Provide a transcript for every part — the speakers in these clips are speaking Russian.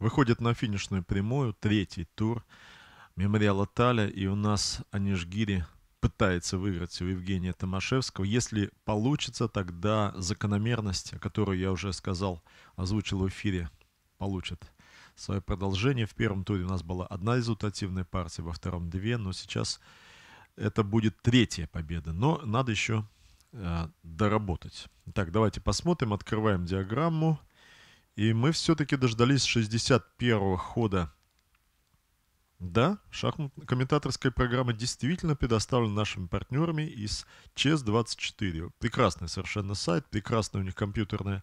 Выходит на финишную прямую третий тур мемориала Таля, и у нас Анишгири пытается выиграть у Евгения Томашевского. Если получится, тогда закономерность, которую я уже сказал, озвучил в эфире, получит свое продолжение. В первом туре у нас была одна результативная партия, во втором две, но сейчас это будет третья победа. Но надо еще э, доработать. Так, давайте посмотрим, открываем диаграмму. И мы все-таки дождались 61-го хода. Да, шахматная комментаторская программа действительно предоставлена нашими партнерами из chess 24 Прекрасный совершенно сайт, прекрасное у них компьютерное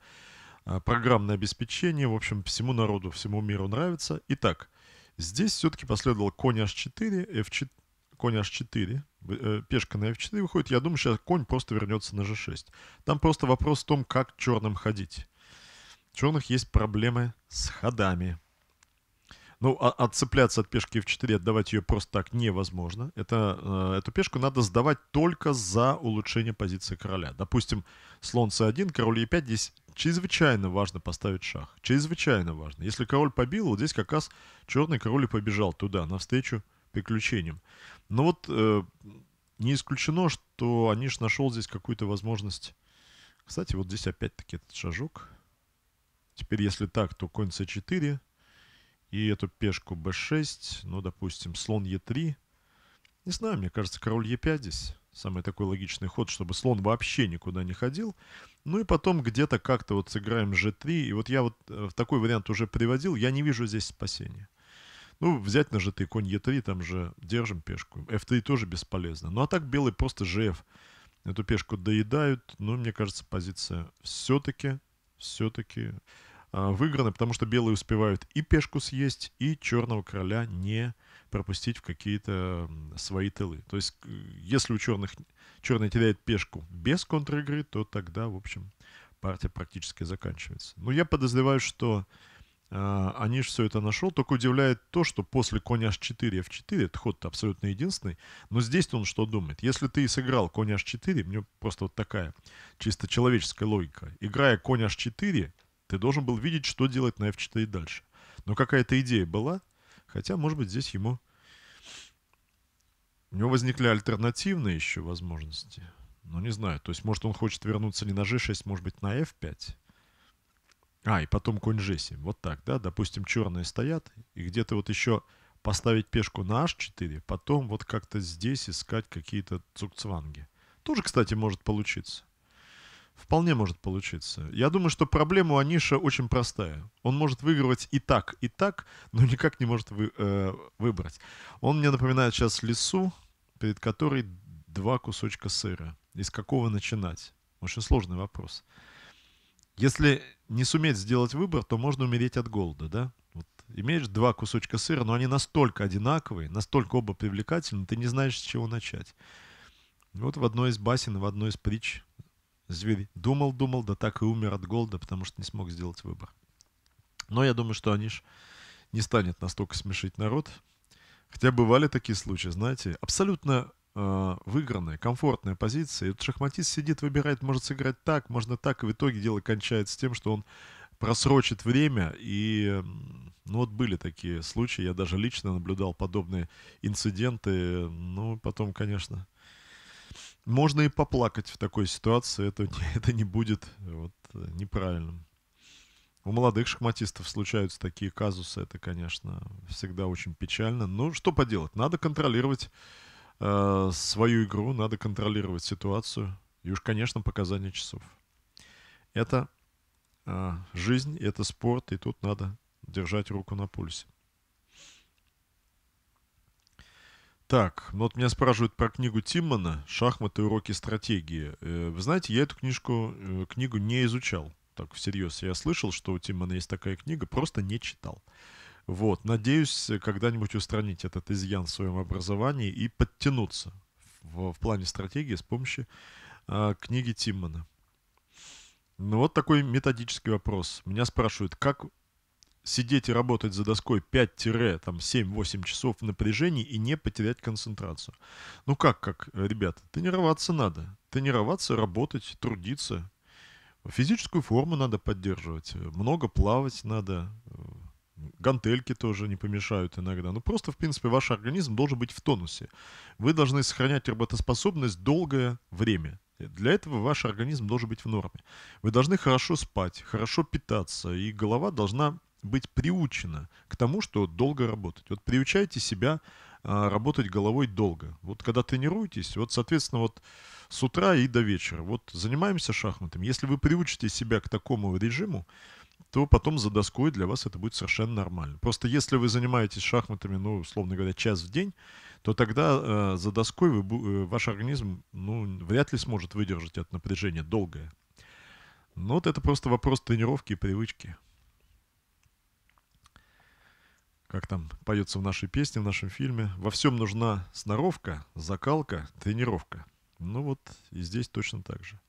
а, программное обеспечение. В общем, всему народу, всему миру нравится. Итак, здесь все-таки последовал конь h4, f4, конь h4, э, пешка на f4 выходит. Я думаю, сейчас конь просто вернется на g6. Там просто вопрос в том, как черным ходить ученых есть проблемы с ходами. Ну, а отцепляться а от пешки f4, отдавать ее просто так невозможно. Это, э, эту пешку надо сдавать только за улучшение позиции короля. Допустим, слон c1, король e5, здесь чрезвычайно важно поставить шах. Чрезвычайно важно. Если король побил, вот здесь как раз черный король и побежал туда, навстречу приключениям. Но вот э, не исключено, что Аниш нашел здесь какую-то возможность. Кстати, вот здесь опять-таки этот шажок Теперь, если так, то конь c4. И эту пешку b6, ну, допустим, слон e3. Не знаю, мне кажется, король e5 здесь. Самый такой логичный ход, чтобы слон вообще никуда не ходил. Ну и потом где-то как-то вот сыграем g3. И вот я вот э, в такой вариант уже приводил. Я не вижу здесь спасения. Ну, взять на g конь e3, там же держим пешку. f3 тоже бесполезно. Ну, а так белый просто gf. Эту пешку доедают. Но, ну, мне кажется, позиция все-таки, все-таки а, выиграны, потому что белые успевают и пешку съесть, и черного короля не пропустить в какие-то свои тылы. То есть, если у черных черный теряет пешку без контр-игры, то тогда, в общем, партия практически заканчивается. Но я подозреваю, что э, а, Аниш все это нашел. Только удивляет то, что после коня h4, f4, этот ход абсолютно единственный. Но здесь он что думает? Если ты сыграл коня h4, мне просто вот такая чисто человеческая логика. Играя коня h4, ты должен был видеть, что делать на F4 дальше. Но какая-то идея была, хотя, может быть, здесь ему... У него возникли альтернативные еще возможности. Ну, не знаю. То есть, может, он хочет вернуться не на G6, может быть, на F5. А, и потом конь G7. Вот так, да? Допустим, черные стоят, и где-то вот еще поставить пешку на H4, потом вот как-то здесь искать какие-то цукцванги. Тоже, кстати, может получиться. Вполне может получиться. Я думаю, что проблема у Аниша очень простая. Он может выигрывать и так, и так, но никак не может вы, э, выбрать. Он мне напоминает сейчас лесу, перед которой два кусочка сыра. Из какого начинать? Очень сложный вопрос. Если не суметь сделать выбор, то можно умереть от голода, да? Вот имеешь два кусочка сыра, но они настолько одинаковые, настолько оба привлекательны, ты не знаешь, с чего начать. Вот в одной из басен, в одной из притч зверь думал, думал, да так и умер от голода, потому что не смог сделать выбор. Но я думаю, что Аниш не станет настолько смешить народ. Хотя бывали такие случаи, знаете, абсолютно э, выигранная, комфортная позиция. И вот шахматист сидит, выбирает, может сыграть так, можно так, и в итоге дело кончается тем, что он просрочит время. И, ну, вот были такие случаи. Я даже лично наблюдал подобные инциденты. Ну, потом, конечно, можно и поплакать в такой ситуации, это, это не будет э, вот, э, неправильным. У молодых шахматистов случаются такие казусы, это, конечно, всегда очень печально. Но ну, что поделать, надо контролировать э, свою игру, надо контролировать ситуацию. И уж, конечно, показания часов. Это э, жизнь, это спорт, и тут надо держать руку на пульсе. Так, ну вот меня спрашивают про книгу Тиммана «Шахматы. Уроки стратегии». Э, вы знаете, я эту книжку, э, книгу не изучал. Так, всерьез. Я слышал, что у Тиммана есть такая книга, просто не читал. Вот, надеюсь, когда-нибудь устранить этот изъян в своем образовании и подтянуться в, в плане стратегии с помощью э, книги Тиммана. Ну вот такой методический вопрос. Меня спрашивают, как сидеть и работать за доской 5-7-8 часов в напряжении и не потерять концентрацию. Ну как, как, ребята, тренироваться надо. Тренироваться, работать, трудиться. Физическую форму надо поддерживать. Много плавать надо. Гантельки тоже не помешают иногда. Ну просто, в принципе, ваш организм должен быть в тонусе. Вы должны сохранять работоспособность долгое время. Для этого ваш организм должен быть в норме. Вы должны хорошо спать, хорошо питаться, и голова должна быть приучено к тому, что долго работать. Вот приучайте себя а, работать головой долго. Вот когда тренируетесь, вот, соответственно, вот с утра и до вечера. Вот занимаемся шахматами. Если вы приучите себя к такому режиму, то потом за доской для вас это будет совершенно нормально. Просто если вы занимаетесь шахматами, ну, условно говоря, час в день, то тогда э, за доской вы, э, ваш организм ну, вряд ли сможет выдержать это напряжение долгое. Но ну, вот это просто вопрос тренировки и привычки как там поется в нашей песне, в нашем фильме, во всем нужна сноровка, закалка, тренировка. Ну вот и здесь точно так же.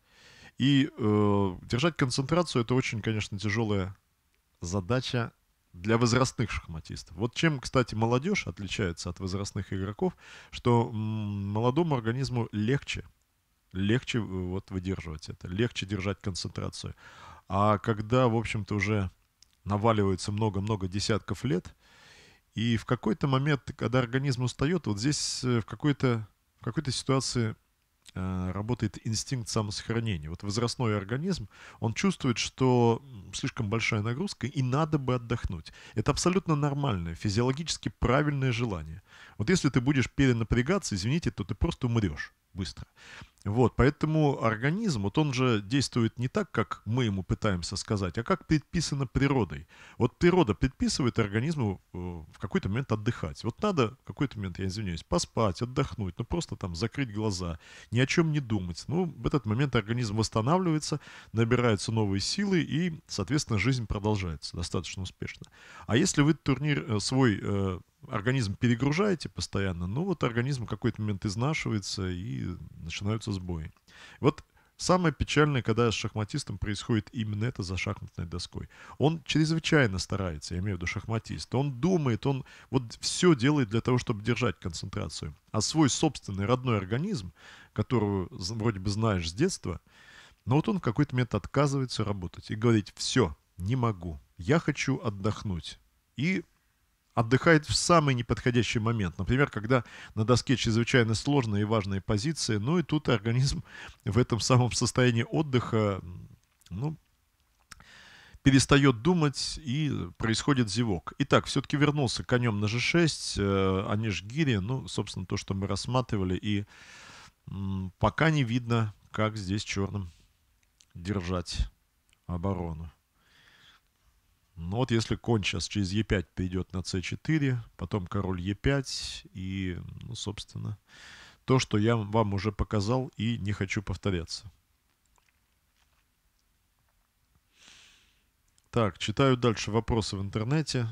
И э, держать концентрацию это очень, конечно, тяжелая задача для возрастных шахматистов. Вот чем, кстати, молодежь отличается от возрастных игроков, что молодому организму легче, легче э, вот выдерживать это, легче держать концентрацию. А когда, в общем-то, уже наваливается много-много десятков лет – и в какой-то момент, когда организм устает, вот здесь э, в какой-то, в какой-то ситуации э, работает инстинкт самосохранения. Вот возрастной организм, он чувствует, что слишком большая нагрузка и надо бы отдохнуть. Это абсолютно нормальное, физиологически правильное желание. Вот если ты будешь перенапрягаться, извините, то ты просто умрешь быстро. Вот, поэтому организм, вот он же действует не так, как мы ему пытаемся сказать, а как предписано природой. Вот природа предписывает организму э, в какой-то момент отдыхать. Вот надо в какой-то момент, я извиняюсь, поспать, отдохнуть, ну просто там закрыть глаза, ни о чем не думать. Ну, в этот момент организм восстанавливается, набираются новые силы и, соответственно, жизнь продолжается достаточно успешно. А если вы турнир э, свой э, организм перегружаете постоянно, ну вот организм в какой-то момент изнашивается и начинаются сбои. Вот Самое печальное, когда с шахматистом происходит именно это за шахматной доской. Он чрезвычайно старается, я имею в виду шахматист. Он думает, он вот все делает для того, чтобы держать концентрацию. А свой собственный родной организм, которого вроде бы знаешь с детства, но вот он в какой-то момент отказывается работать и говорит, все, не могу, я хочу отдохнуть. И отдыхает в самый неподходящий момент. Например, когда на доске чрезвычайно сложные и важные позиции, ну и тут организм в этом самом состоянии отдыха, ну, перестает думать и происходит зевок. Итак, все-таки вернулся конем на G6, а не Гири, ну, собственно, то, что мы рассматривали, и пока не видно, как здесь черным держать оборону. Ну вот если конь сейчас через e5 перейдет на c4, потом король e5 и, ну, собственно, то, что я вам уже показал и не хочу повторяться. Так, читаю дальше вопросы в интернете.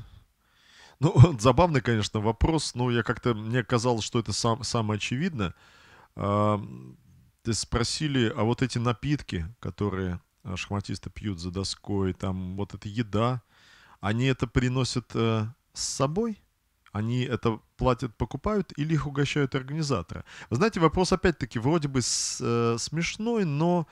Ну, забавный, конечно, вопрос. Но я как-то, мне казалось, что это сам, самое очевидное. А, ты спросили, а вот эти напитки, которые шахматисты пьют за доской, там вот эта еда, они это приносят э, с собой? Они это платят, покупают или их угощают организаторы. Вы знаете, вопрос опять-таки вроде бы с, э, смешной, но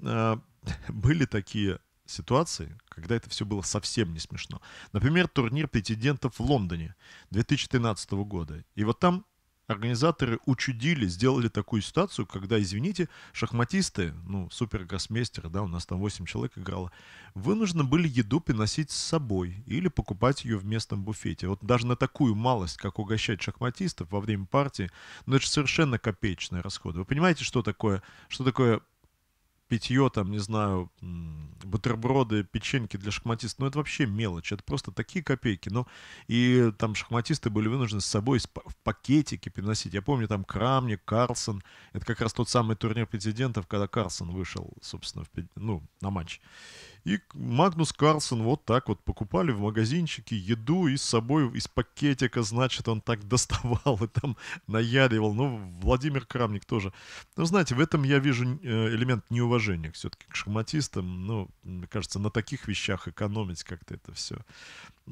э, были такие ситуации, когда это все было совсем не смешно. Например, турнир претендентов в Лондоне 2013 года. И вот там организаторы учудили, сделали такую ситуацию, когда, извините, шахматисты, ну, супергроссмейстеры, да, у нас там 8 человек играло, вынуждены были еду приносить с собой или покупать ее в местном буфете. Вот даже на такую малость, как угощать шахматистов во время партии, ну, это же совершенно копеечные расходы. Вы понимаете, что такое, что такое питье, там, не знаю, бутерброды, печеньки для шахматистов, ну, это вообще мелочь, это просто такие копейки, ну, и там шахматисты были вынуждены с собой в пакетики приносить. я помню, там Крамник, Карлсон, это как раз тот самый турнир президентов, когда Карлсон вышел, собственно, в, ну, на матч, и Магнус Карлсон вот так вот покупали в магазинчике еду и с собой из пакетика, значит, он так доставал и там наяривал. Ну, Владимир Крамник тоже. Ну, знаете, в этом я вижу э, элемент неуважения все-таки к шахматистам. Ну, мне кажется, на таких вещах экономить как-то это все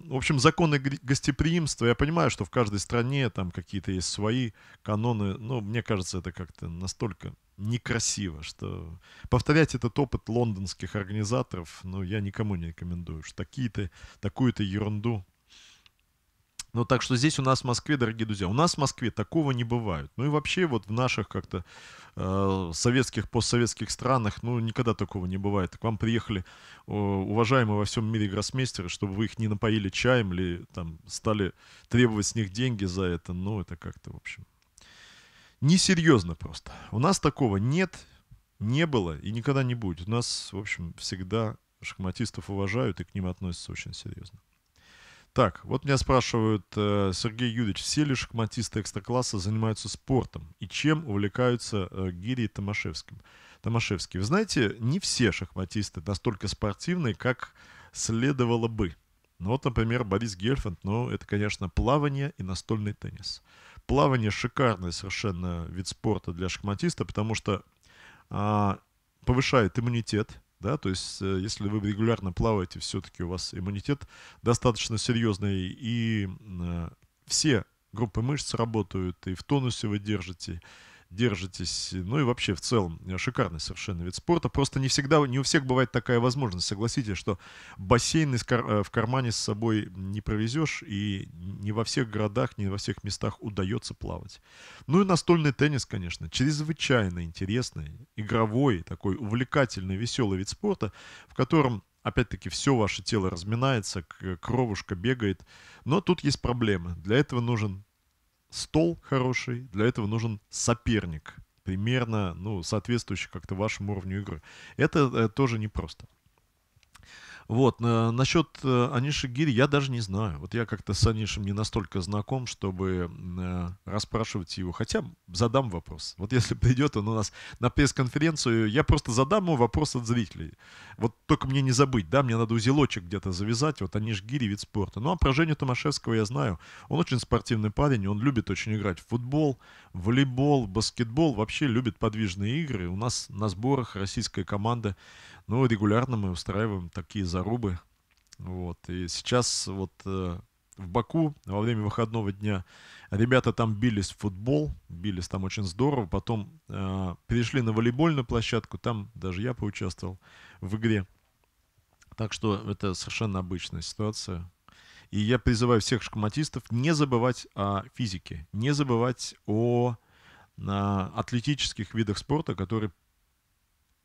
в общем, законы гостеприимства, я понимаю, что в каждой стране там какие-то есть свои каноны, но мне кажется, это как-то настолько некрасиво, что повторять этот опыт лондонских организаторов, ну, я никому не рекомендую, что такие-то, такую-то ерунду ну, так что здесь у нас в Москве, дорогие друзья, у нас в Москве такого не бывает. Ну и вообще вот в наших как-то э, советских, постсоветских странах, ну, никогда такого не бывает. К вам приехали э, уважаемые во всем мире гроссмейстеры, чтобы вы их не напоили чаем или там стали требовать с них деньги за это. Ну, это как-то, в общем, несерьезно просто. У нас такого нет, не было и никогда не будет. У нас, в общем, всегда шахматистов уважают и к ним относятся очень серьезно. Так, вот меня спрашивают, э, Сергей Юрьевич, все ли шахматисты экстракласса занимаются спортом? И чем увлекаются э, Гири и Томашевским? Томашевский. Вы знаете, не все шахматисты настолько спортивные, как следовало бы. Ну вот, например, Борис Гельфанд, ну это, конечно, плавание и настольный теннис. Плавание шикарный совершенно вид спорта для шахматиста, потому что а, повышает иммунитет, да, то есть, э, если вы регулярно плаваете, все-таки у вас иммунитет достаточно серьезный, и э, все группы мышц работают, и в тонусе вы держите, держитесь. Ну и вообще в целом э, шикарный совершенно вид спорта. Просто не всегда, не у всех бывает такая возможность. Согласитесь, что бассейн из кар- э, в кармане с собой не провезешь, и не во всех городах, не во всех местах удается плавать. Ну и настольный теннис, конечно, чрезвычайно интересный, игровой, такой увлекательный, веселый вид спорта, в котором опять-таки, все ваше тело разминается, кровушка бегает. Но тут есть проблемы. Для этого нужен стол хороший, для этого нужен соперник, примерно, ну, соответствующий как-то вашему уровню игры. Это э, тоже непросто. Вот, на, э, насчет э, Аниши Гири я даже не знаю. Вот я как-то с Анишем не настолько знаком, чтобы э, расспрашивать его. Хотя задам вопрос. Вот если придет он у нас на пресс-конференцию, я просто задам ему вопрос от зрителей. Вот только мне не забыть, да, мне надо узелочек где-то завязать. Вот Аниш Гири, вид спорта. Ну, а про Женю Томашевского я знаю. Он очень спортивный парень, он любит очень играть в футбол, волейбол, баскетбол. Вообще любит подвижные игры. У нас на сборах российская команда ну регулярно мы устраиваем такие зарубы. Вот. И сейчас вот э, в Баку во время выходного дня ребята там бились в футбол, бились там очень здорово. Потом э, перешли на волейбольную площадку, там даже я поучаствовал в игре. Так что это совершенно обычная ситуация. И я призываю всех шахматистов не забывать о физике, не забывать о на атлетических видах спорта, которые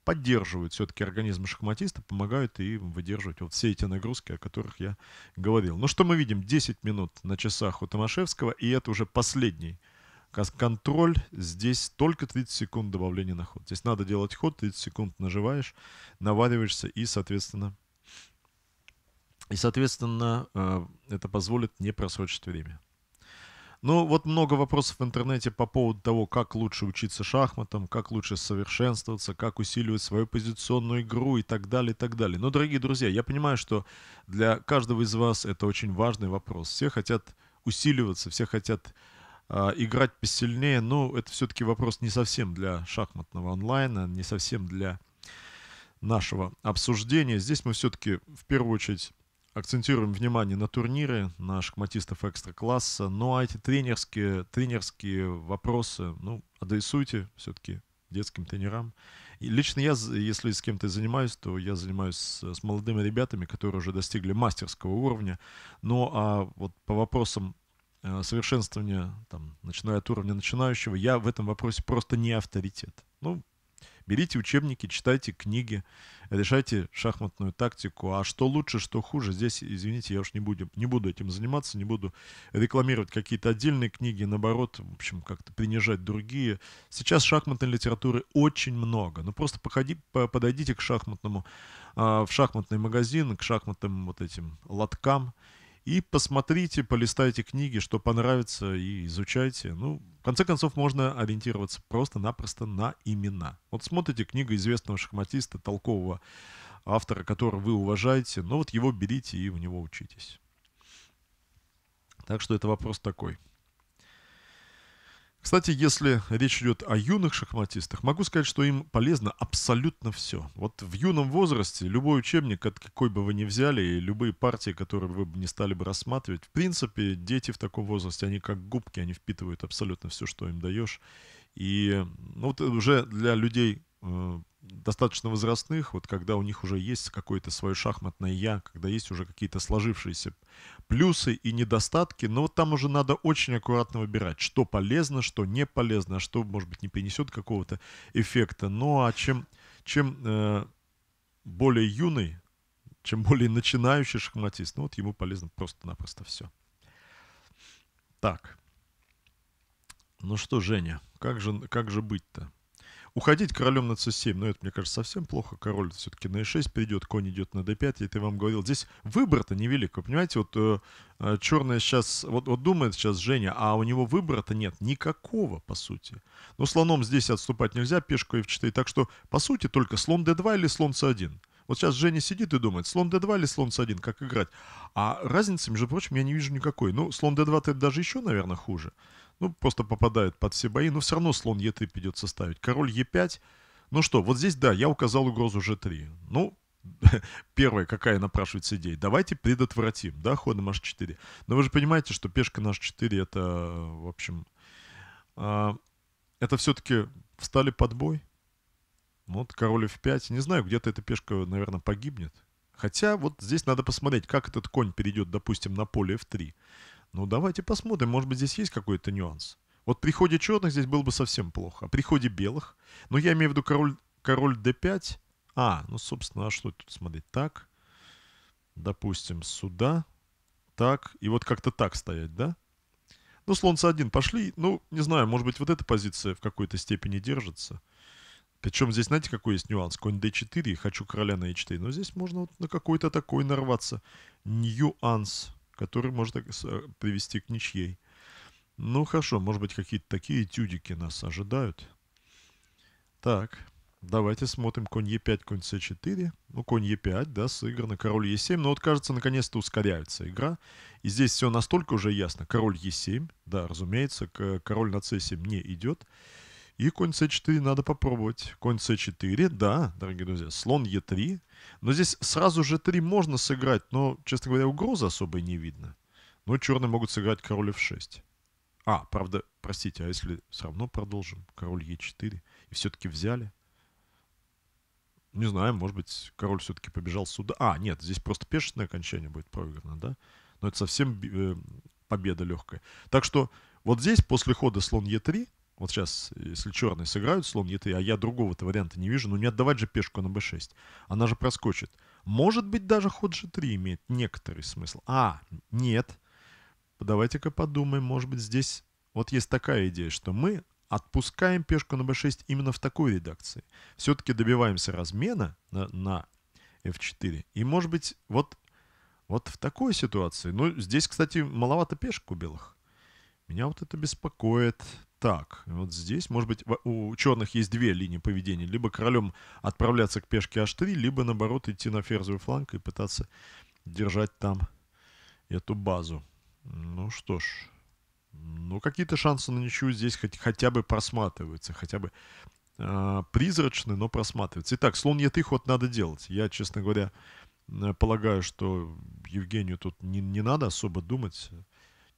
поддерживают все-таки организм шахматиста, помогают и выдерживать вот все эти нагрузки, о которых я говорил. Ну что мы видим? 10 минут на часах у Томашевского, и это уже последний контроль. Здесь только 30 секунд добавления на ход. Здесь надо делать ход, 30 секунд наживаешь, навариваешься и, соответственно, и, соответственно, э, это позволит не просрочить время. Ну, вот много вопросов в интернете по поводу того, как лучше учиться шахматам, как лучше совершенствоваться, как усиливать свою позиционную игру и так далее, и так далее. Но, дорогие друзья, я понимаю, что для каждого из вас это очень важный вопрос. Все хотят усиливаться, все хотят а, играть посильнее, но это все-таки вопрос не совсем для шахматного онлайна, не совсем для нашего обсуждения. Здесь мы все-таки в первую очередь акцентируем внимание на турниры, на шахматистов экстра-класса. Ну а эти тренерские, тренерские вопросы, ну, адресуйте все-таки детским тренерам. И лично я, если с кем-то занимаюсь, то я занимаюсь с, с молодыми ребятами, которые уже достигли мастерского уровня. Ну а вот по вопросам э, совершенствования, там, начиная от уровня начинающего, я в этом вопросе просто не авторитет. Ну, Берите учебники, читайте книги, решайте шахматную тактику. А что лучше, что хуже, здесь, извините, я уж не буду, не буду этим заниматься, не буду рекламировать какие-то отдельные книги, наоборот, в общем, как-то принижать другие. Сейчас шахматной литературы очень много. Ну, просто походи, подойдите к шахматному, а, в шахматный магазин, к шахматным вот этим лоткам, и посмотрите, полистайте книги, что понравится, и изучайте. Ну, в конце концов, можно ориентироваться просто-напросто на имена. Вот смотрите книгу известного шахматиста, толкового автора, которого вы уважаете, но ну, вот его берите и у него учитесь. Так что это вопрос такой. Кстати, если речь идет о юных шахматистах, могу сказать, что им полезно абсолютно все. Вот в юном возрасте любой учебник, какой бы вы ни взяли, и любые партии, которые вы бы не стали бы рассматривать, в принципе, дети в таком возрасте, они как губки, они впитывают абсолютно все, что им даешь. И ну, вот уже для людей э, достаточно возрастных, вот когда у них уже есть какое-то свое шахматное «я», когда есть уже какие-то сложившиеся плюсы и недостатки, но вот там уже надо очень аккуратно выбирать, что полезно, что не полезно, а что, может быть, не принесет какого-то эффекта. Ну а чем, чем э, более юный, чем более начинающий шахматист, ну вот ему полезно просто-напросто все. Так. Ну что, Женя, как же, как же быть-то? Уходить королем на c7, но это, мне кажется, совсем плохо. Король все-таки на e6 э придет, конь идет на d5, я это вам говорил. Здесь выбор-то невелик. Вы понимаете, вот э, э черная сейчас, вот, вот думает сейчас Женя, а у него выбора-то нет никакого, по сути. Но слоном здесь отступать нельзя, пешку f4. Так что, по сути, только слон d2 или слон c1. Вот сейчас Женя сидит и думает, слон d2 или слон c1, как играть. А разницы, между прочим, я не вижу никакой. Ну, слон d2 это даже еще, наверное, хуже ну, просто попадает под все бои, но все равно слон Е3 придется ставить. Король Е5, ну что, вот здесь, да, я указал угрозу G3. Ну, первая, какая напрашивается идея, давайте предотвратим, да, ходом H4. Но вы же понимаете, что пешка на H4 это, в общем, а, это все-таки встали под бой. Вот король F5, не знаю, где-то эта пешка, наверное, погибнет. Хотя вот здесь надо посмотреть, как этот конь перейдет, допустим, на поле F3. Ну, давайте посмотрим, может быть, здесь есть какой-то нюанс. Вот при ходе черных здесь было бы совсем плохо. А при ходе белых, ну, я имею в виду король, король d5. А, ну, собственно, а что тут смотреть? Так, допустим, сюда, так, и вот как-то так стоять, да? Ну, слон c1 пошли. Ну, не знаю, может быть, вот эта позиция в какой-то степени держится. Причем здесь, знаете, какой есть нюанс? Конь d4, хочу короля на e4. Но здесь можно вот на какой-то такой нарваться. Нюанс который может э, привести к ничьей. Ну, хорошо, может быть, какие-то такие тюдики нас ожидают. Так, давайте смотрим конь e5, конь c4. Ну, конь e5, да, сыграно, король e7. Но ну, вот, кажется, наконец-то ускоряется игра. И здесь все настолько уже ясно. Король e7, да, разумеется, король на c7 не идет. И конь c4 надо попробовать. Конь c4, да, дорогие друзья, слон e3. Но здесь сразу же 3 можно сыграть, но, честно говоря, угрозы особой не видно. Но черные могут сыграть король f6. А, правда, простите, а если все равно продолжим? Король e4. И все-таки взяли. Не знаю, может быть, король все-таки побежал сюда. А, нет, здесь просто пешечное окончание будет проиграно, да? Но это совсем э, победа легкая. Так что вот здесь после хода слон e3 вот сейчас, если черные сыграют слон Е3, а я другого-то варианта не вижу, но ну, не отдавать же пешку на b6. Она же проскочит. Может быть, даже ход g3 имеет некоторый смысл. А, нет. Давайте-ка подумаем, может быть, здесь... Вот есть такая идея, что мы отпускаем пешку на b6 именно в такой редакции. Все-таки добиваемся размена на, на f4. И, может быть, вот, вот в такой ситуации... Ну, здесь, кстати, маловато пешек у белых. Меня вот это беспокоит так. Вот здесь, может быть, у черных есть две линии поведения. Либо королем отправляться к пешке h3, либо, наоборот, идти на ферзовый фланг и пытаться держать там эту базу. Ну что ж, ну какие-то шансы на ничью здесь хоть, хотя бы просматриваются, хотя бы э, призрачны, но просматриваются. Итак, слон Е3 ход надо делать. Я, честно говоря, полагаю, что Евгению тут не, не надо особо думать.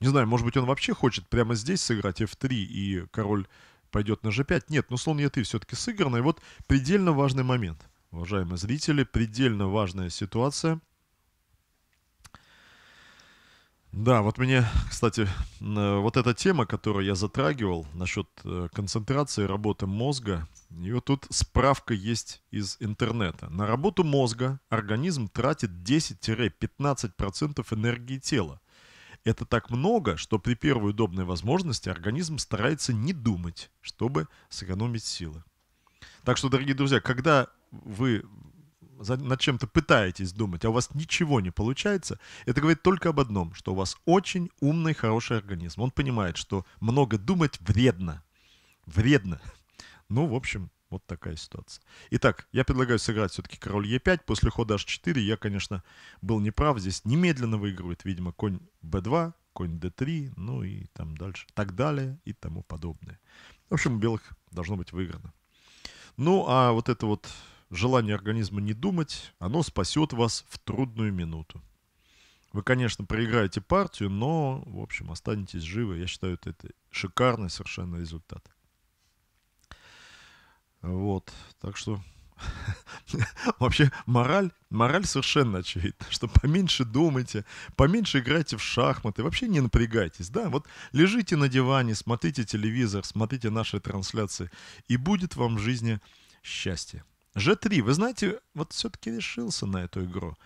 Не знаю, может быть, он вообще хочет прямо здесь сыграть f3 и король пойдет на g5. Нет, но ну, слон e3 все-таки сыграно. И вот предельно важный момент, уважаемые зрители, предельно важная ситуация. Да, вот мне, кстати, э, вот эта тема, которую я затрагивал насчет э, концентрации работы мозга, и вот тут справка есть из интернета. На работу мозга организм тратит 10-15% энергии тела. Это так много, что при первой удобной возможности организм старается не думать, чтобы сэкономить силы. Так что, дорогие друзья, когда вы над чем-то пытаетесь думать, а у вас ничего не получается, это говорит только об одном, что у вас очень умный, хороший организм. Он понимает, что много думать вредно. Вредно. Ну, в общем, вот такая ситуация. Итак, я предлагаю сыграть все-таки король е 5 После хода h4 я, конечно, был неправ. Здесь немедленно выигрывает, видимо, конь b2, конь d3, ну и там дальше, так далее и тому подобное. В общем, у белых должно быть выиграно. Ну, а вот это вот желание организма не думать, оно спасет вас в трудную минуту. Вы, конечно, проиграете партию, но, в общем, останетесь живы. Я считаю, это шикарный совершенно результат. Вот, так что вообще мораль, мораль совершенно очевидна, что поменьше думайте, поменьше играйте в шахматы, вообще не напрягайтесь, да, вот лежите на диване, смотрите телевизор, смотрите наши трансляции, и будет вам в жизни счастье. Ж 3 вы знаете, вот все-таки решился на эту игру.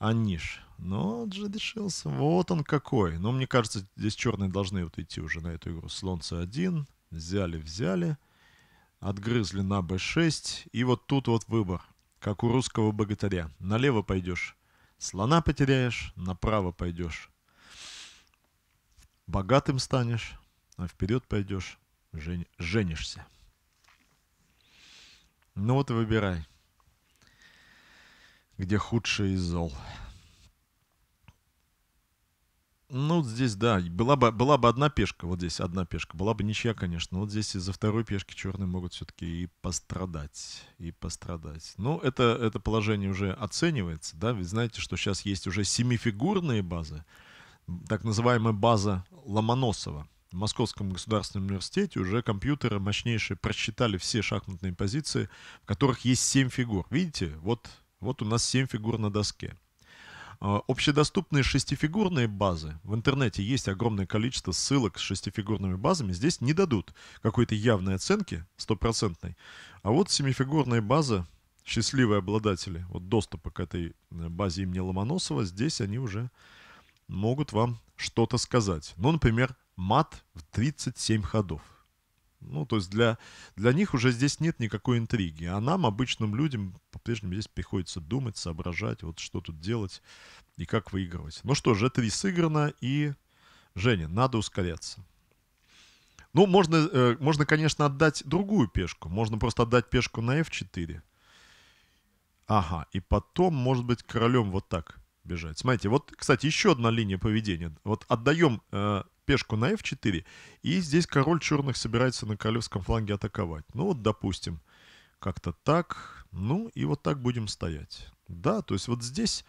Аниш. Но же решился. Вот он какой. Но мне кажется, здесь черные должны вот идти уже на эту игру. Слон C1. Взяли, взяли отгрызли на b6, и вот тут вот выбор, как у русского богатыря. Налево пойдешь, слона потеряешь, направо пойдешь. Богатым станешь, а вперед пойдешь, жен... женишься. Ну вот и выбирай, где худший из зол. Ну, здесь, да, была бы, была бы одна пешка, вот здесь одна пешка, была бы ничья, конечно. но Вот здесь из-за второй пешки черные могут все-таки и пострадать, и пострадать. Ну, это, это положение уже оценивается, да, ведь знаете, что сейчас есть уже семифигурные базы, так называемая база Ломоносова. В Московском государственном университете уже компьютеры мощнейшие просчитали все шахматные позиции, в которых есть семь фигур. Видите, вот, вот у нас семь фигур на доске. А, общедоступные шестифигурные базы. В интернете есть огромное количество ссылок с шестифигурными базами. Здесь не дадут какой-то явной оценки, стопроцентной. А вот семифигурные базы, счастливые обладатели вот доступа к этой э, базе имени Ломоносова, здесь они уже могут вам что-то сказать. Ну, например, мат в 37 ходов. Ну, то есть для, для них уже здесь нет никакой интриги. А нам, обычным людям, по-прежнему здесь приходится думать, соображать, вот что тут делать и как выигрывать. Ну что, G3 сыграно, и, Женя, надо ускоряться. Ну, можно, э, можно, конечно, отдать другую пешку. Можно просто отдать пешку на F4. Ага, и потом, может быть, королем вот так бежать. Смотрите, вот, кстати, еще одна линия поведения. Вот отдаем э, пешку на f4, и здесь король черных собирается на королевском фланге атаковать. Ну вот, допустим, как-то так, ну и вот так будем стоять. Да, то есть вот здесь,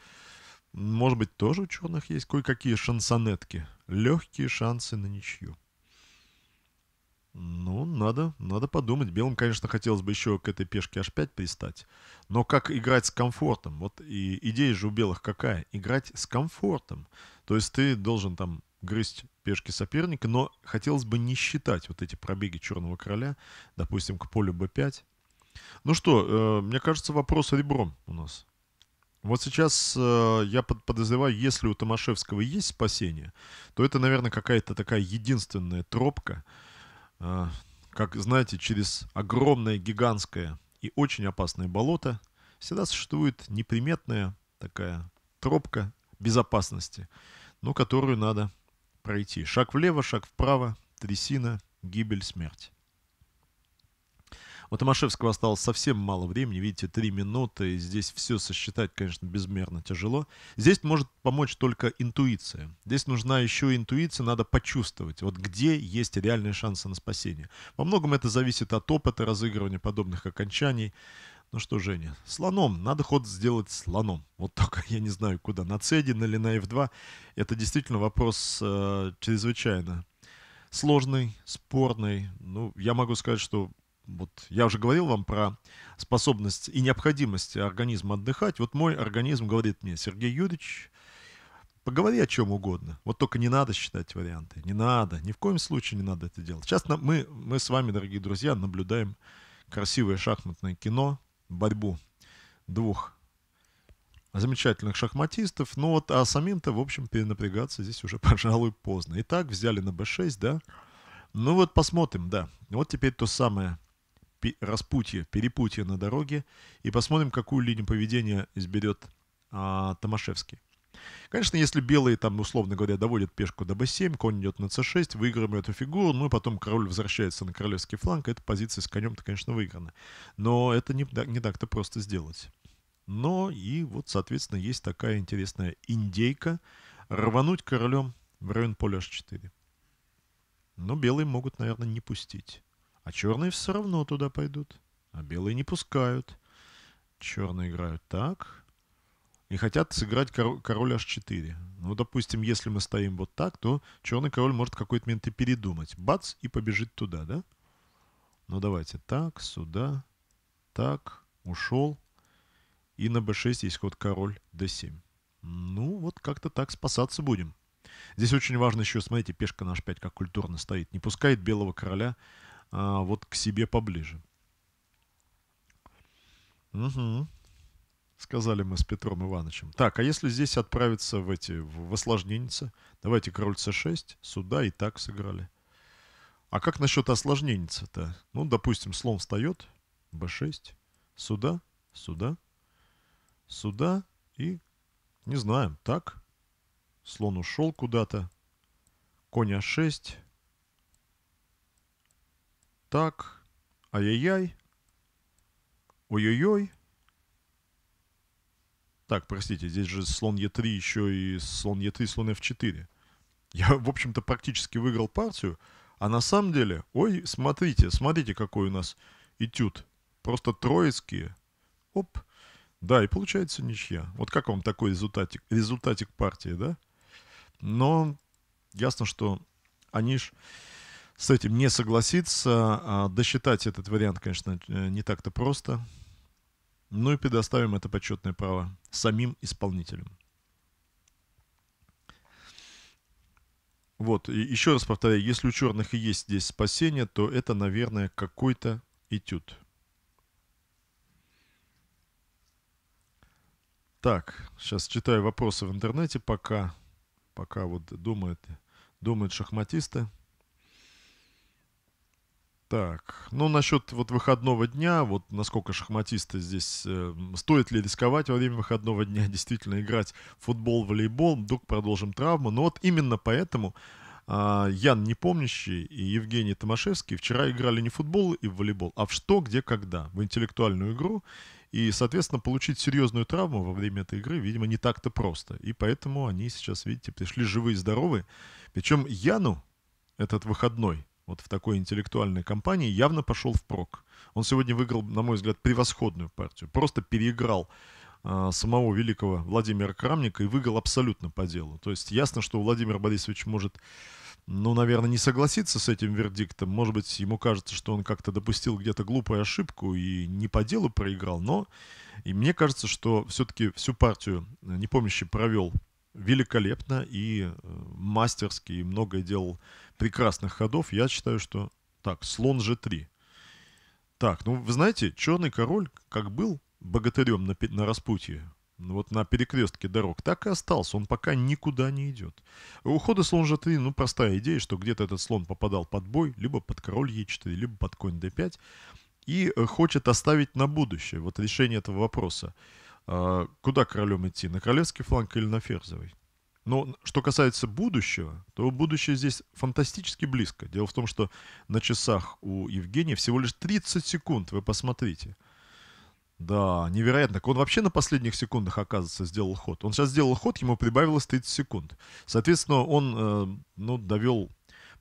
может быть, тоже у черных есть кое-какие шансонетки, легкие шансы на ничью. Ну, надо, надо подумать. Белым, конечно, хотелось бы еще к этой пешке h5 пристать. Но как играть с комфортом? Вот и идея же у белых какая? Играть с комфортом. То есть ты должен там грызть пешки соперника, но хотелось бы не считать вот эти пробеги черного короля, допустим, к полю b5. Ну что, э, мне кажется, вопрос ребром у нас. Вот сейчас э, я подозреваю, если у Томашевского есть спасение, то это, наверное, какая-то такая единственная тропка, э, как, знаете, через огромное, гигантское и очень опасное болото всегда существует неприметная такая тропка безопасности, но которую надо пройти. Шаг влево, шаг вправо, трясина, гибель, смерть. У Томашевского осталось совсем мало времени, видите, три минуты, и здесь все сосчитать, конечно, безмерно тяжело. Здесь может помочь только интуиция. Здесь нужна еще интуиция, надо почувствовать, вот где есть реальные шансы на спасение. Во многом это зависит от опыта разыгрывания подобных окончаний, ну что, Женя, слоном. Надо ход сделать слоном. Вот только я не знаю, куда. На C1 или на F2. Это действительно вопрос э, чрезвычайно сложный, спорный. Ну, я могу сказать, что вот я уже говорил вам про способность и необходимость организма отдыхать. Вот мой организм говорит мне, Сергей Юрьевич, Поговори о чем угодно. Вот только не надо считать варианты. Не надо. Ни в коем случае не надо это делать. Сейчас мы, мы с вами, дорогие друзья, наблюдаем красивое шахматное кино, борьбу двух замечательных шахматистов. Ну вот а самим-то, в общем, перенапрягаться здесь уже, пожалуй, поздно. Итак, взяли на b6, да. Ну вот посмотрим, да. Вот теперь то самое распутье, перепутье на дороге. И посмотрим, какую линию поведения изберет а, Томашевский. Конечно, если белые там, условно говоря, доводят пешку до b7, конь идет на c6, выиграем эту фигуру, ну и потом король возвращается на королевский фланг, эта позиция с конем-то, конечно, выиграна. Но это не, не так-то просто сделать. Но и вот, соответственно, есть такая интересная индейка. Рвануть королем в район поля h4. Но белые могут, наверное, не пустить. А черные все равно туда пойдут. А белые не пускают. Черные играют так и хотят сыграть король, король h4. Ну, допустим, если мы стоим вот так, то черный король может какой-то момент и передумать. Бац, и побежит туда, да? Ну, давайте так, сюда, так, ушел. И на b6 есть ход король d7. Ну, вот как-то так спасаться будем. Здесь очень важно еще, смотрите, пешка на h5 как культурно стоит. Не пускает белого короля а, вот к себе поближе. Угу сказали мы с Петром Ивановичем. Так, а если здесь отправиться в эти, в осложненницы? Давайте король c6, сюда и так сыграли. А как насчет осложненницы-то? Ну, допустим, слон встает, b6, сюда, сюда, сюда и, не знаем, так. Слон ушел куда-то, конь а6, так, ай-яй-яй, ой-ой-ой. Так, простите, здесь же слон Е3 еще и слон Е3, слон ф 4 Я, в общем-то, практически выиграл партию, а на самом деле, ой, смотрите, смотрите, какой у нас этюд. Просто троицкие. Оп. Да, и получается ничья. Вот как вам такой результатик, результатик партии, да? Но ясно, что они ж с этим не согласится. А досчитать этот вариант, конечно, э, не так-то просто ну и предоставим это почетное право самим исполнителям. Вот, и еще раз повторяю, если у черных и есть здесь спасение, то это, наверное, какой-то этюд. Так, сейчас читаю вопросы в интернете, пока, пока вот думают, думают шахматисты. Так, ну насчет вот выходного дня, вот насколько шахматисты здесь, э, стоит ли рисковать во время выходного дня действительно играть в футбол, волейбол, вдруг продолжим травму, но вот именно поэтому э, Ян Непомнящий и Евгений Томашевский вчера играли не в футбол и в волейбол, а в что, где, когда, в интеллектуальную игру, и, соответственно, получить серьезную травму во время этой игры, видимо, не так-то просто, и поэтому они сейчас, видите, пришли живые-здоровые, причем Яну этот выходной – вот в такой интеллектуальной компании явно пошел впрок. Он сегодня выиграл, на мой взгляд, превосходную партию. Просто переиграл а, самого великого Владимира Крамника и выиграл абсолютно по делу. То есть ясно, что Владимир Борисович может, ну, наверное, не согласиться с этим вердиктом. Может быть, ему кажется, что он как-то допустил где-то глупую ошибку и не по делу проиграл. Но и мне кажется, что все-таки всю партию непомнящий провел великолепно и э, мастерски, и многое делал прекрасных ходов, я считаю, что... Так, слон g3. Так, ну вы знаете, черный король как был богатырем на, на распутье, вот на перекрестке дорог, так и остался. Он пока никуда не идет. У слон g3, ну, простая идея, что где-то этот слон попадал под бой, либо под король e4, либо под конь d5, и э, хочет оставить на будущее вот решение этого вопроса. А, куда королем идти, на королевский фланг или на ферзовый? Но что касается будущего, то будущее здесь фантастически близко. Дело в том, что на часах у Евгения всего лишь 30 секунд, вы посмотрите. Да, невероятно. Он вообще на последних секундах, оказывается, сделал ход. Он сейчас сделал ход, ему прибавилось 30 секунд. Соответственно, он э, ну, довел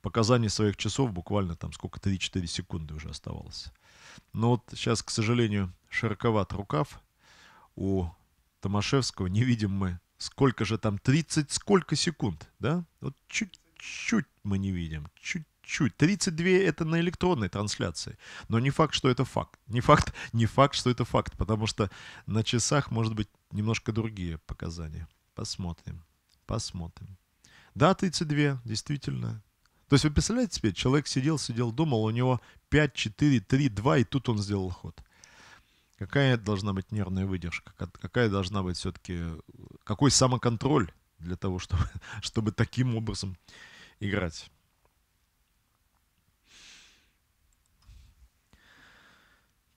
показания своих часов буквально там сколько, 3-4 секунды уже оставалось. Но вот сейчас, к сожалению, широковат рукав у Томашевского. Не видим мы сколько же там, 30, сколько секунд, да? Вот чуть-чуть мы не видим, чуть-чуть. 32 это на электронной трансляции, но не факт, что это факт. Не факт, не факт, что это факт, потому что на часах, может быть, немножко другие показания. Посмотрим, посмотрим. Да, 32, действительно. То есть вы представляете себе, человек сидел, сидел, думал, у него 5, 4, 3, 2, и тут он сделал ход. Какая должна быть нервная выдержка? Какая должна быть все-таки... Какой самоконтроль для того, чтобы, чтобы таким образом играть?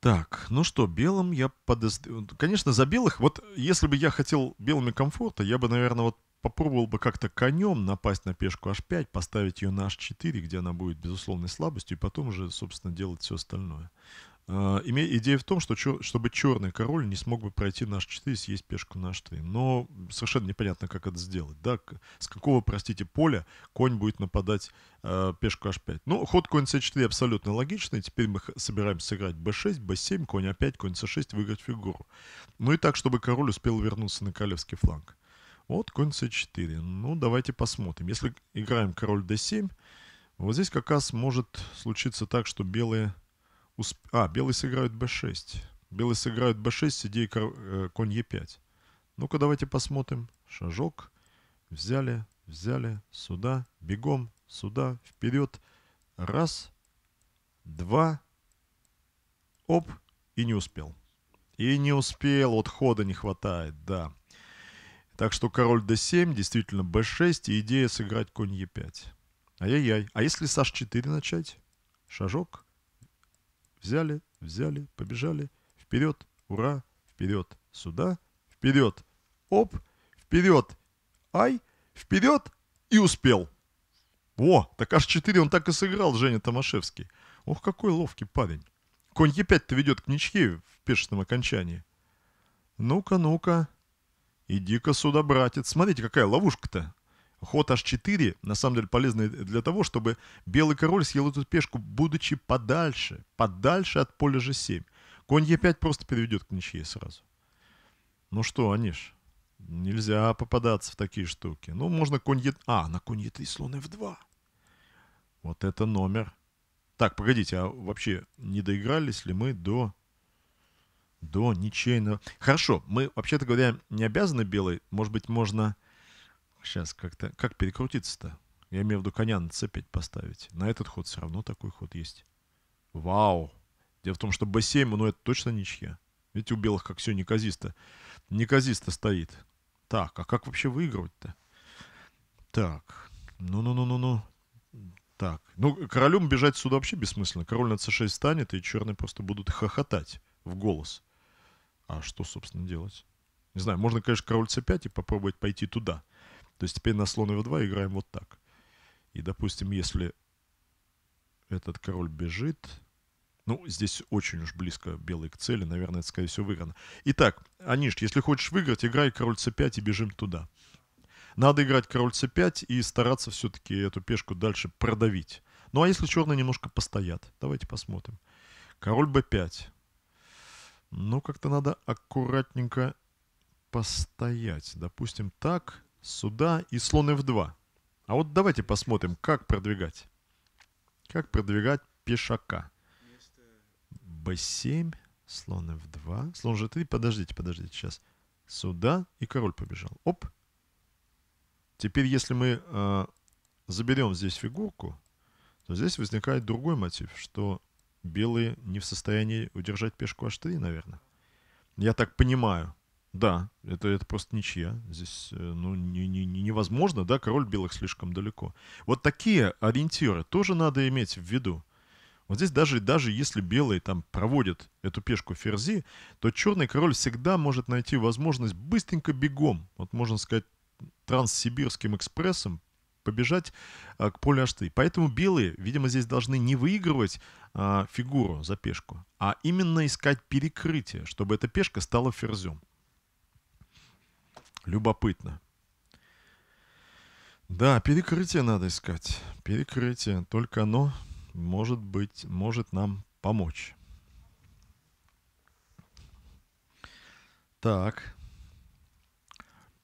Так, ну что, белым я подоз... Конечно, за белых... Вот если бы я хотел белыми комфорта, я бы, наверное, вот попробовал бы как-то конем напасть на пешку h5, поставить ее на h4, где она будет безусловной слабостью, и потом уже, собственно, делать все остальное. А, идея в том, что, чтобы черный король не смог бы пройти наш 4 и съесть пешку на h3. Но совершенно непонятно, как это сделать. Да? С какого, простите, поля конь будет нападать э, пешку h5. Ну, ход конь c4 абсолютно логичный. Теперь мы собираемся сыграть b6, b7, конь a5, конь c6, выиграть фигуру. Ну и так, чтобы король успел вернуться на королевский фланг. Вот конь c4. Ну, давайте посмотрим. Если играем король d7, вот здесь как раз может случиться так, что белые Усп... А, белые сыграют b6. Белые сыграют b6 идея идеей э, конь e5. Ну-ка, давайте посмотрим. Шажок. Взяли, взяли, сюда, бегом, сюда, вперед. Раз, два, оп, и не успел. И не успел, вот хода не хватает, да. Так что король d7, действительно b6, и идея сыграть конь e5. Ай-яй-яй. А если с h4 начать? Шажок, Взяли, взяли, побежали. Вперед, ура, вперед, сюда, вперед, оп, вперед, ай, вперед и успел. О, так аж 4 он так и сыграл, Женя Томашевский. Ох, какой ловкий парень. Конь Е5-то ведет к ничье в пешечном окончании. Ну-ка, ну-ка. Иди-ка сюда, братец. Смотрите, какая ловушка-то. Ход h4 на самом деле полезный для того, чтобы белый король съел эту пешку, будучи подальше, подальше от поля g7. Конь e5 просто переведет к ничьей сразу. Ну что, Аниш, нельзя попадаться в такие штуки. Ну, можно конь е... А, на конь e3 слон f2. Вот это номер. Так, погодите, а вообще не доигрались ли мы до... До ничейного... Хорошо, мы вообще-то говоря не обязаны белой. Может быть, можно Сейчас как-то... Как перекрутиться-то? Я имею в виду коня на c5 поставить. На этот ход все равно такой ход есть. Вау! Дело в том, что b7, ну это точно ничья. Видите, у белых как все неказисто. Неказисто стоит. Так, а как вообще выигрывать-то? Так, ну-ну-ну-ну-ну. Так, ну королем бежать сюда вообще бессмысленно. Король на c6 станет, и черные просто будут хохотать в голос. А что, собственно, делать? Не знаю, можно, конечно, король c5 и попробовать пойти туда. То есть теперь на слон f2 играем вот так. И, допустим, если этот король бежит... Ну, здесь очень уж близко белый к цели. Наверное, это, скорее всего, выиграно. Итак, Аниш, если хочешь выиграть, играй король c5 и бежим туда. Надо играть король c5 и стараться все-таки эту пешку дальше продавить. Ну, а если черные немножко постоят? Давайте посмотрим. Король b5. Ну, как-то надо аккуратненько постоять. Допустим, так суда и слон в два. А вот давайте посмотрим, как продвигать. Как продвигать пешака. b7, слон f2, слон g3, подождите, подождите, сейчас. Сюда, и король побежал. Оп. Теперь, если мы э, заберем здесь фигурку, то здесь возникает другой мотив, что белые не в состоянии удержать пешку h3, наверное. Я так понимаю. Да, это, это просто ничья. Здесь э, ну, не, не, невозможно, да, король белых слишком далеко. Вот такие ориентиры тоже надо иметь в виду. Вот здесь даже, даже если белые там проводят эту пешку ферзи, то черный король всегда может найти возможность быстренько бегом, вот можно сказать, транссибирским экспрессом побежать а, к полю h Поэтому белые, видимо, здесь должны не выигрывать а, фигуру за пешку, а именно искать перекрытие, чтобы эта пешка стала ферзем. Любопытно. Да, перекрытие надо искать. Перекрытие. Только оно может быть, может нам помочь. Так.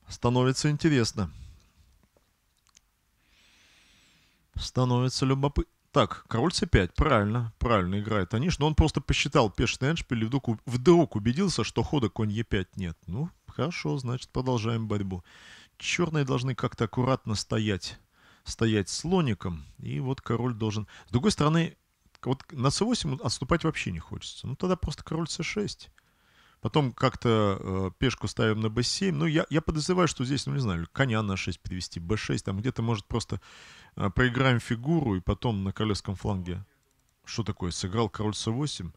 Становится интересно. Становится любопытно. Так, король c5, правильно, правильно играет Аниш, но он просто посчитал пешный эншпиль и вдруг, вдруг убедился, что хода конь e5 нет. Ну, Хорошо, значит, продолжаем борьбу. Черные должны как-то аккуратно стоять, стоять слоником, и вот король должен... С другой стороны, вот на c8 отступать вообще не хочется. Ну, тогда просто король c6. Потом как-то э, пешку ставим на b7. Ну, я, я подозреваю, что здесь, ну, не знаю, коня на 6 перевести, b6. Там где-то, может, просто э, проиграем фигуру, и потом на королевском фланге... Что такое? Сыграл король c8.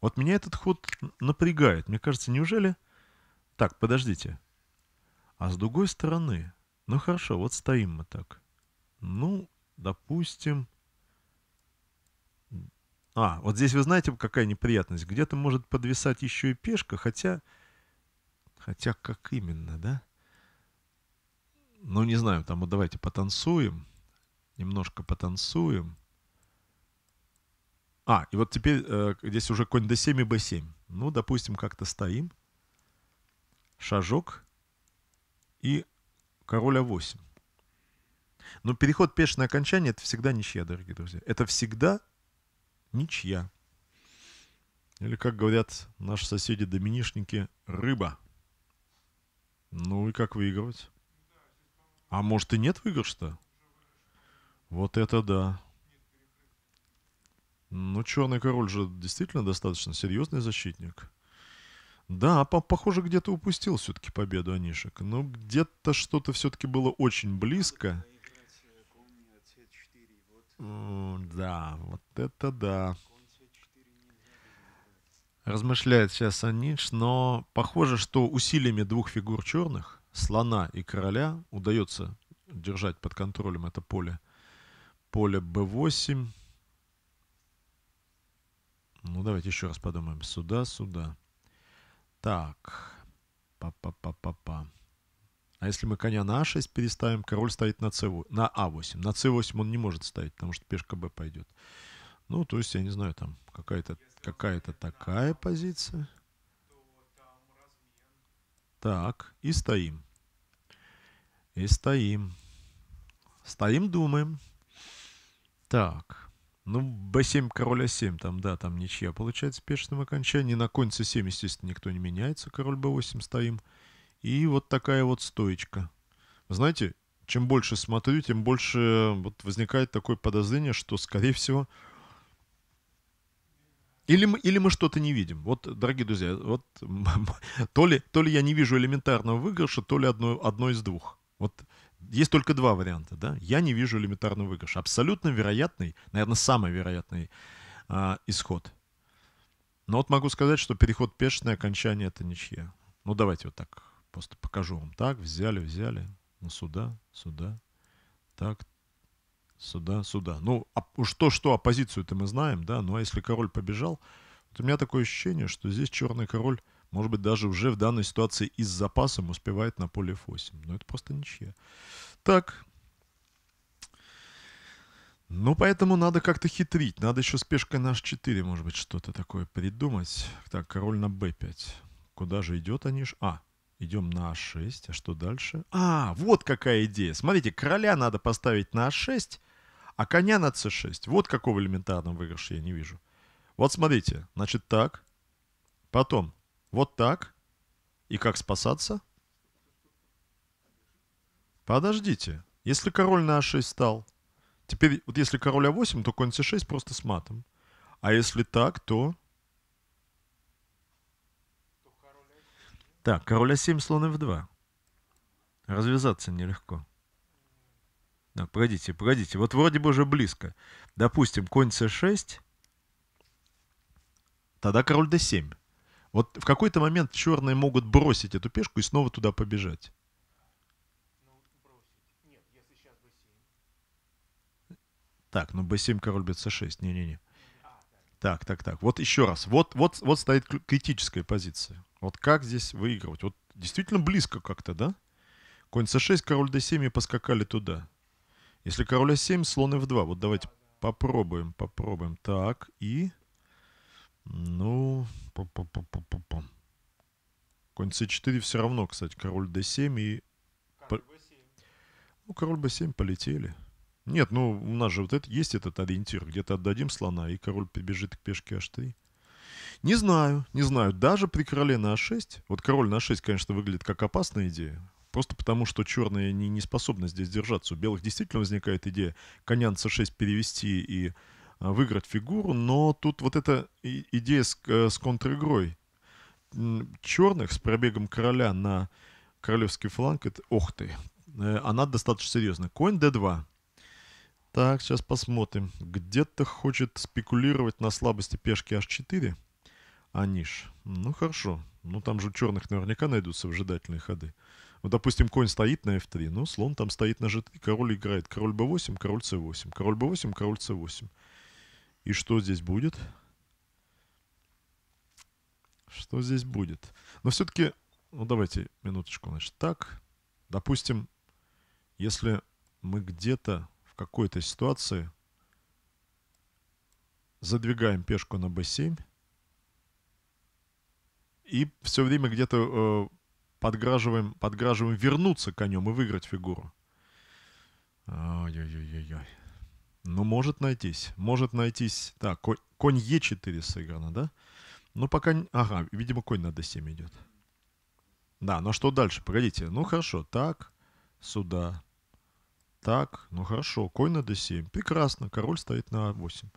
Вот меня этот ход напрягает. Мне кажется, неужели так, подождите. А с другой стороны... Ну хорошо, вот стоим мы так. Ну, допустим... А, вот здесь вы знаете, какая неприятность. Где-то может подвисать еще и пешка, хотя... Хотя как именно, да? Ну, не знаю, там вот давайте потанцуем. Немножко потанцуем. А, и вот теперь э, здесь уже конь d7 и b7. Ну, допустим, как-то стоим шажок и король А8. Но переход пешное окончание это всегда ничья, дорогие друзья. Это всегда ничья. Или, как говорят наши соседи-доминишники, рыба. Ну и как выигрывать? А может и нет выигрыша-то? Вот это да. Ну, черный король же действительно достаточно серьезный защитник. Да, по похоже, где-то упустил все-таки победу Анишек. Но где-то что-то все-таки было очень близко. Да, вот это да. Размышляет сейчас Аниш, но похоже, что усилиями двух фигур черных, слона и короля, удается держать под контролем это поле. Поле b8. Ну, давайте еще раз подумаем. Сюда, сюда. Так. Па-па-па-па-па. А если мы коня на А6 переставим, король стоит на, c на А8. На С8 он не может ставить, потому что пешка Б пойдет. Ну, то есть, я не знаю, там какая-то какая, -то, какая -то такая позиция. Так, и стоим. И стоим. Стоим, думаем. Так. Ну, b7, король a7, там, да, там ничья получается в пешечном окончании. На конь c7, естественно, никто не меняется, король b8 стоим. И вот такая вот стоечка. знаете, чем больше смотрю, тем больше вот возникает такое подозрение, что, скорее всего, или мы, или мы что-то не видим. Вот, дорогие друзья, вот то ли, то ли я не вижу элементарного выигрыша, то ли одно, одно из двух. Вот есть только два варианта. Да? Я не вижу элементарного выигрыша. Абсолютно вероятный, наверное, самый вероятный э, исход. Но вот могу сказать, что переход пешечное окончание — это ничья. Ну, давайте вот так просто покажу вам. Так, взяли, взяли. Ну, сюда, сюда. Так, сюда, сюда. Ну, а уж что оппозицию-то мы знаем, да. Ну, а если король побежал, то у меня такое ощущение, что здесь черный король может быть, даже уже в данной ситуации и с запасом успевает на поле F8. Но это просто ничья. Так. Ну, поэтому надо как-то хитрить. Надо еще с пешкой на h4, может быть, что-то такое придумать. Так, король на b5. Куда же идет они? А, идем на h6. А, а что дальше? А, вот какая идея. Смотрите, короля надо поставить на h6, а, а коня на c6. Вот какого элементарного выигрыша я не вижу. Вот смотрите, значит так. Потом вот так? И как спасаться? Подождите. Если король на А6 стал, теперь вот если король А8, то конь С6 просто с матом. А если так, то... Так, король А7, слон F2. Развязаться нелегко. Так, погодите, погодите. Вот вроде бы уже близко. Допустим, конь с 6 Тогда король d7. Вот в какой-то момент черные могут бросить эту пешку и снова туда побежать. Так, ну b7, король бьет c6. Не-не-не. Так, так, так. Вот еще раз. Вот, вот, вот стоит критическая позиция. Вот как здесь выигрывать? Вот действительно близко как-то, да? Конь c6, король d7 и поскакали туда. Если король a7, слон f2. Вот давайте попробуем, попробуем. Так, и... Ну, пам -пам Конь c4 все равно, кстати, король d7 и... Король b7. Ну, король b7 полетели. Нет, ну, у нас же вот это, есть этот ориентир. Где-то отдадим слона, и король побежит к пешке h3. Не знаю, не знаю. Даже при короле на а6... Вот король на а6, конечно, выглядит как опасная идея. Просто потому, что черные не, не способны здесь держаться. У белых действительно возникает идея коня на c6 перевести и а, выиграть фигуру, но тут вот эта идея с, э, с контр-игрой черных с пробегом короля на королевский фланг, это ох ты, э, она достаточно серьезная. Конь d2. Так, сейчас посмотрим. Где-то хочет спекулировать на слабости пешки h4. Аниш. Ну, хорошо. Ну, там же у черных наверняка найдутся вжидательные ходы. Вот, допустим, конь стоит на f3, ну слон там стоит на g3, король играет король b8, король c8, король b8, король c8. И что здесь будет? Что здесь будет? Но все-таки, ну давайте минуточку, значит, так. Допустим, если мы где-то в какой-то ситуации задвигаем пешку на b7 и все время где-то э, подграживаем, подграживаем вернуться конем и выиграть фигуру. Ой-ой-ой-ой. Ну, может найтись. Может найтись. Так, конь, Е4 сыграно, да? Ну, пока... Ага, видимо, конь на d7 идет. Да, ну а что дальше? Погодите. Ну, хорошо. Так, сюда. Так, ну хорошо. Конь на d7. Прекрасно. Король стоит на 8.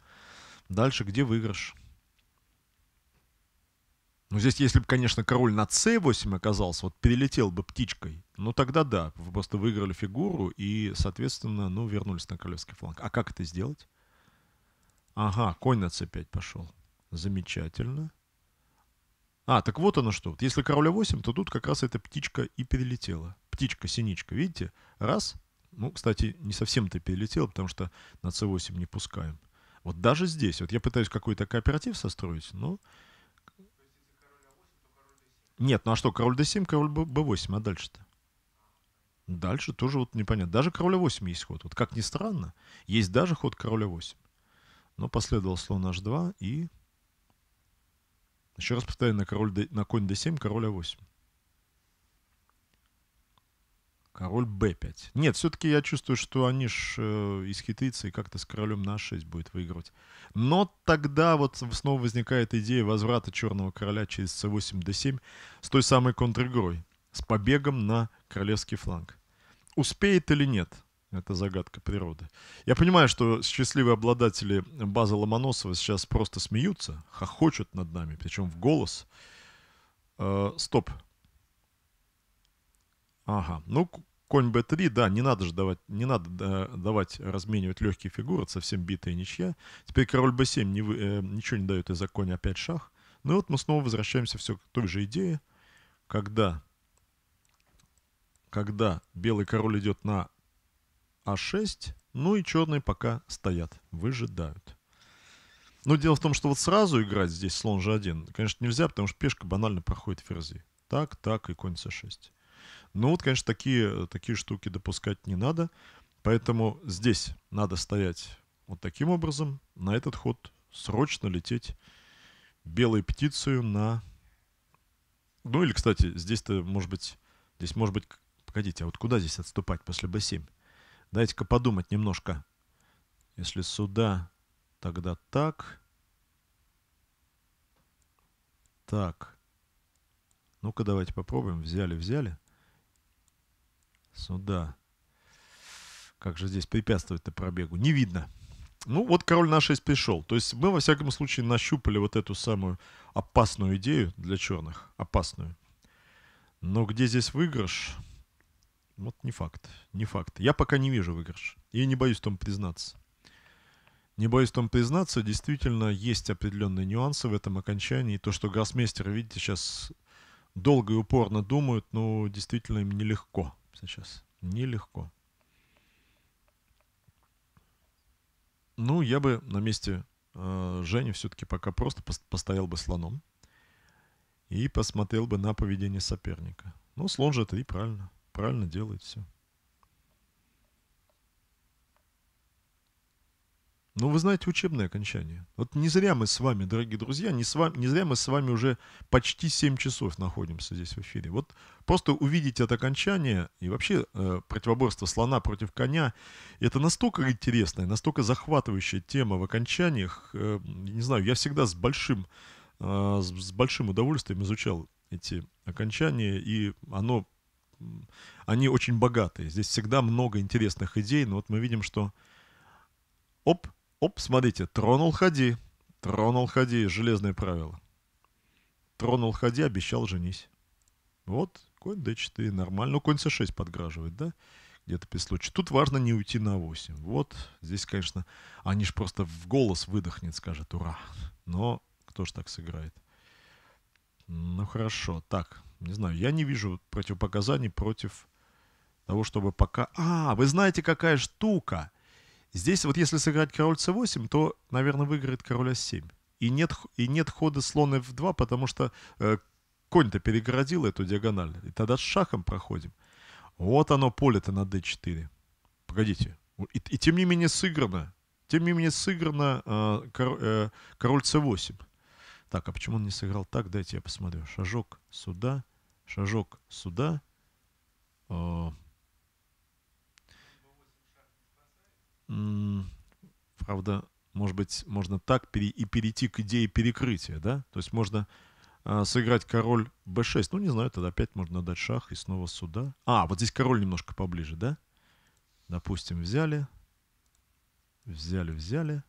Дальше где выигрыш? Ну, здесь, если бы, конечно, король на c8 оказался, вот перелетел бы птичкой, ну, тогда да, вы просто выиграли фигуру и, соответственно, ну, вернулись на королевский фланг. А как это сделать? Ага, конь на c5 пошел. Замечательно. А, так вот оно что. Вот если короля 8, то тут как раз эта птичка и перелетела. Птичка-синичка, видите? Раз. Ну, кстати, не совсем-то перелетела, потому что на c8 не пускаем. Вот даже здесь. Вот я пытаюсь какой-то кооператив состроить, но нет, ну а что, король d7, король b8, а дальше-то? Дальше тоже вот непонятно. Даже короля 8 а есть ход. Вот как ни странно, есть даже ход короля 8. А Но последовал слон h2 и... Еще раз повторяю, на, король d... на конь d7, короля 8. Король b5. Нет, все-таки я чувствую, что они ж э, исхитрится и как-то с королем на 6 будет выигрывать. Но тогда вот снова возникает идея возврата черного короля через c8, d7 с той самой контригрой с побегом на королевский фланг. Успеет или нет? Это загадка природы. Я понимаю, что счастливые обладатели базы Ломоносова сейчас просто смеются, хохочут над нами, причем в голос. Э, Стоп. Ага, ну конь b3, да, не надо же давать, не надо давать разменивать легкие фигуры, это совсем битая ничья. Теперь король b7 не, э, ничего не дает из-за коня опять шах. Ну и вот мы снова возвращаемся все к той же идее, когда, когда белый король идет на а6, ну и черные пока стоят, выжидают. Но дело в том, что вот сразу играть здесь слон же 1 конечно, нельзя, потому что пешка банально проходит ферзи. Так, так и конь c6. Ну вот, конечно, такие, такие штуки допускать не надо. Поэтому здесь надо стоять вот таким образом. На этот ход срочно лететь белой птицей на... Ну или, кстати, здесь-то, может быть, здесь, может быть, погодите, а вот куда здесь отступать после b7? Дайте-ка подумать немножко. Если сюда, тогда так. Так. Ну-ка, давайте попробуем. Взяли, взяли. Сюда. Ну как же здесь препятствовать-то пробегу? Не видно. Ну, вот король на 6 пришел. То есть мы, во всяком случае, нащупали вот эту самую опасную идею для черных. Опасную. Но где здесь выигрыш? Вот не факт. Не факт. Я пока не вижу выигрыш. И не боюсь в том признаться. Не боюсь в том признаться, действительно, есть определенные нюансы в этом окончании. То, что гроссмейстеры, видите, сейчас долго и упорно думают, ну, действительно, им нелегко сейчас. Нелегко. Ну, я бы на месте э, Жени все-таки пока просто постоял бы слоном и посмотрел бы на поведение соперника. Ну, слон же это и правильно. Правильно делает все. Ну, вы знаете, учебное окончание. Вот не зря мы с вами, дорогие друзья, не, с вами, не зря мы с вами уже почти 7 часов находимся здесь в эфире. Вот просто увидеть это окончание и вообще э, противоборство слона против коня, это настолько интересная, настолько захватывающая тема в окончаниях. Э, не знаю, я всегда с большим, э, с, с большим удовольствием изучал эти окончания, и оно, они очень богатые. Здесь всегда много интересных идей, но вот мы видим, что оп, Оп, смотрите, тронул ходи. Тронул ходи, железное правило. Тронул ходи, обещал женись. Вот, конь d4, нормально. Ну, конь c6 подграживает, да? Где-то при случае. Тут важно не уйти на 8. Вот, здесь, конечно, они ж просто в голос выдохнет, скажет «Ура!». Но кто ж так сыграет? Ну, хорошо. Так, не знаю, я не вижу противопоказаний против того, чтобы пока... А, вы знаете, какая штука? Здесь вот если сыграть король c8, то, наверное, выиграет король a7. А и нет, и нет хода слон f2, потому что э, конь-то перегородил эту диагональ. И тогда с шахом проходим. Вот оно поле-то на d4. Погодите. И, и тем не менее сыграно. Тем не менее сыграно э, король, э, король c8. Так, а почему он не сыграл так? Дайте я посмотрю. Шажок сюда, шажок сюда. Э, правда, может быть, можно так пере, и перейти к идее перекрытия, да? То есть можно э, сыграть король b6. Ну, не знаю, тогда опять можно дать шах и снова сюда. А, вот здесь король немножко поближе, да? Допустим, взяли, взяли, взяли.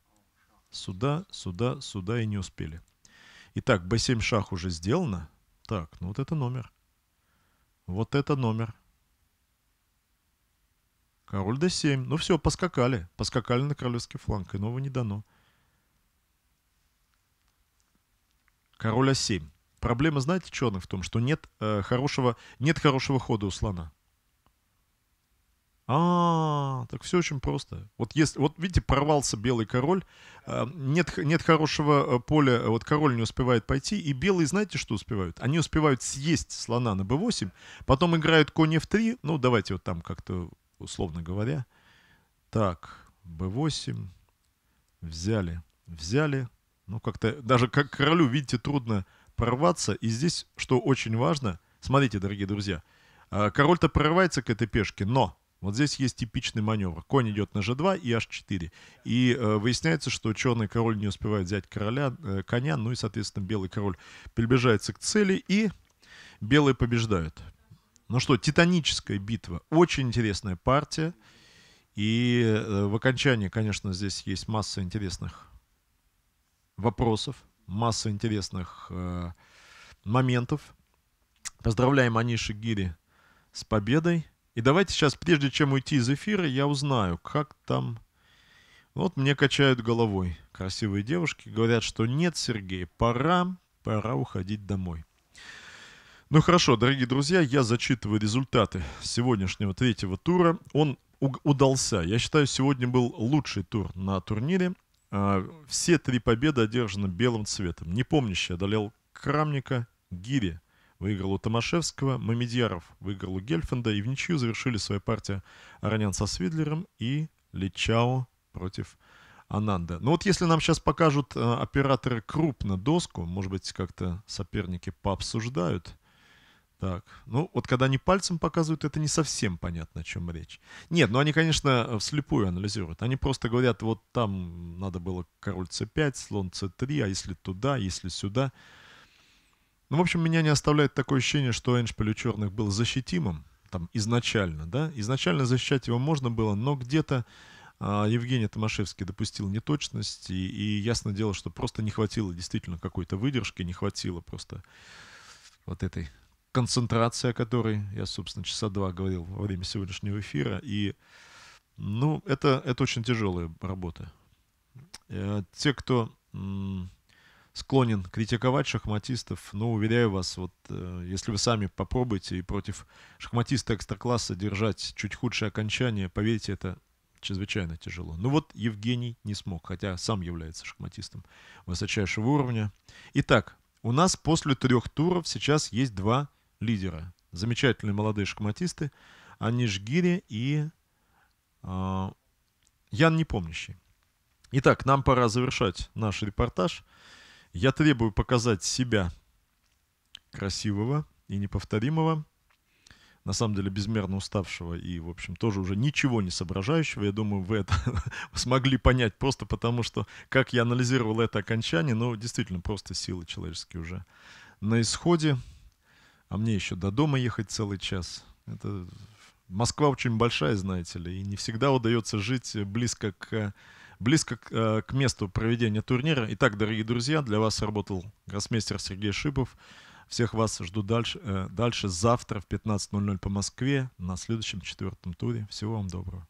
Сюда, сюда, сюда и не успели. Итак, b7 шах уже сделано. Так, ну вот это номер. Вот это номер. Король d7. Ну все, поскакали. Поскакали на королевский фланг. Иного не дано. Король а7. Проблема, знаете, черных в том, что нет, э, хорошего, нет хорошего хода у слона. А, так все очень просто. Вот если, вот видите, прорвался белый король, э, нет, нет хорошего э, поля, вот король не успевает пойти, и белые, знаете, что успевают? Они успевают съесть слона на b8, потом играют конь f3, ну давайте вот там как-то условно говоря. Так, b8, взяли, взяли. Ну, как-то даже как королю, видите, трудно прорваться. И здесь, что очень важно, смотрите, дорогие друзья, а, король-то прорывается к этой пешке, но вот здесь есть типичный маневр. Конь идет на g2 и h4. И э, выясняется, что черный король не успевает взять короля, э, коня, ну и, соответственно, белый король приближается к цели, и белые побеждают. Ну что, титаническая битва. Очень интересная партия. И э, в окончании, конечно, здесь есть масса интересных вопросов, масса интересных э, моментов. Поздравляем Аниши Гири с победой. И давайте сейчас, прежде чем уйти из эфира, я узнаю, как там... Вот мне качают головой красивые девушки, говорят, что нет, Сергей, пора, пора уходить домой. Ну хорошо, дорогие друзья, я зачитываю результаты сегодняшнего третьего тура. Он удался. Я считаю, сегодня был лучший тур на турнире. А, все три победы одержаны белым цветом. Не помнящий одолел Крамника, Гири выиграл у Томашевского, Мамедьяров выиграл у Гельфенда, и в ничью завершили свою партию Аронян со Свидлером и Личао против Ананда. Но ну, вот если нам сейчас покажут э, операторы крупно доску, может быть, как-то соперники пообсуждают, так, ну вот когда они пальцем показывают, это не совсем понятно, о чем речь. Нет, ну они, конечно, вслепую анализируют. Они просто говорят, вот там надо было король c5, слон c3, а если туда, если сюда. Ну, в общем, меня не оставляет такое ощущение, что Эндшпиль у черных был защитимым, там, изначально, да. Изначально защищать его можно было, но где-то а, Евгений Томашевский допустил неточность, и, и ясно дело, что просто не хватило действительно какой-то выдержки, не хватило просто вот этой концентрация которой, я, собственно, часа два говорил во время сегодняшнего эфира, и, ну, это, это очень тяжелая работа. Э, те, кто склонен критиковать шахматистов, но ну, уверяю вас, вот э, если вы сами попробуете и против шахматиста экстракласса держать чуть худшее окончание, поверьте, это чрезвычайно тяжело. Ну вот Евгений не смог, хотя сам является шахматистом высочайшего уровня. Итак, у нас после трех туров сейчас есть два лидера. Замечательные молодые шахматисты. Аниш и э, Ян Непомнящий. Итак, нам пора завершать наш репортаж. Я требую показать себя красивого и неповторимого, на самом деле безмерно уставшего и, в общем, тоже уже ничего не соображающего. Я думаю, вы это смогли понять просто потому, что как я анализировал это окончание, ну, действительно, просто силы человеческие уже на исходе а мне еще до дома ехать целый час. Это Москва очень большая, знаете ли, и не всегда удается жить близко к близко к, э, к месту проведения турнира. Итак, дорогие друзья, для вас работал гроссмейстер Сергей Шипов. Всех вас жду дальше, э, дальше завтра в 15.00 по Москве на следующем четвертом туре. Всего вам доброго.